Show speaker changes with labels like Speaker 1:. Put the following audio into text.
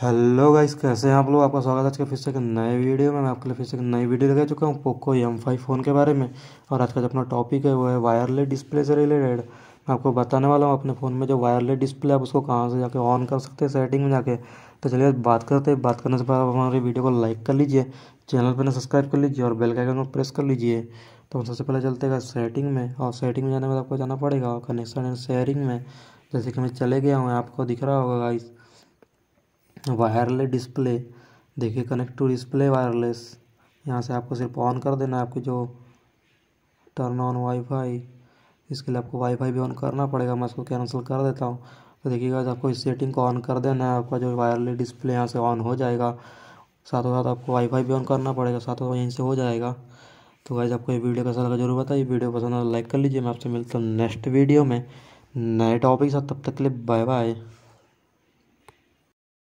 Speaker 1: hello guys कैसे हैं आप लोग आपका स्वागत है आज के फिर से एक नए वीडियो में मैं आपके लिए फिर से एक नई वीडियो लगा चुका हूँ पोको एम फाइव फ़ोन के बारे में और आज का जो अपना टॉपिक है वो है वायरलेस डिस्प्ले से रिलेटेड मैं आपको बताने वाला हूँ अपने फ़ोन में जो वायरलेस डिस्प्ले आप उसको कहाँ से जाके ऑन कर सकते हैं सेटिंग में जाके तो चलिए बात करते हैं बात करने से पहले आप हमारे वीडियो को लाइक कर लीजिए चैनल पर सब्सक्राइब कर लीजिए और बेल का आइकन को प्रेस कर लीजिए तो हम सबसे पहले चलते हैं सेटिंग में और सेटिंग में जाने के बाद आपको जाना पड़ेगा कनेक्शन एंड शेयरिंग में जैसे कि मैं चले गया हूँ आपको दिख रहा होगा गाइस वायरलेस डिस्प्ले देखिए कनेक्ट टू डिस्प्ले वायरलेस यहाँ से आपको सिर्फ ऑन कर देना है आपकी जो टर्न ऑन वाईफाई इसके लिए आपको वाईफाई भी ऑन करना पड़ेगा मैं इसको कैंसिल कर देता हूँ तो देखिएगा आपको इस सेटिंग को ऑन कर देना है आपका जो वायरलेस डिस्प्ले यहाँ से ऑन हो जाएगा साथ साथ आपको वाईफाई भी ऑन करना पड़ेगा साथ साथ यहीं से हो जाएगा तो गाइज आपको ये वीडियो कैसा लगा जरूर बताइए वीडियो पसंद आया लाइक तो कर लीजिए मैं आपसे मिलता हूँ नेक्स्ट वीडियो में नए टॉपिक साथ तब तक के लिए बाय बाय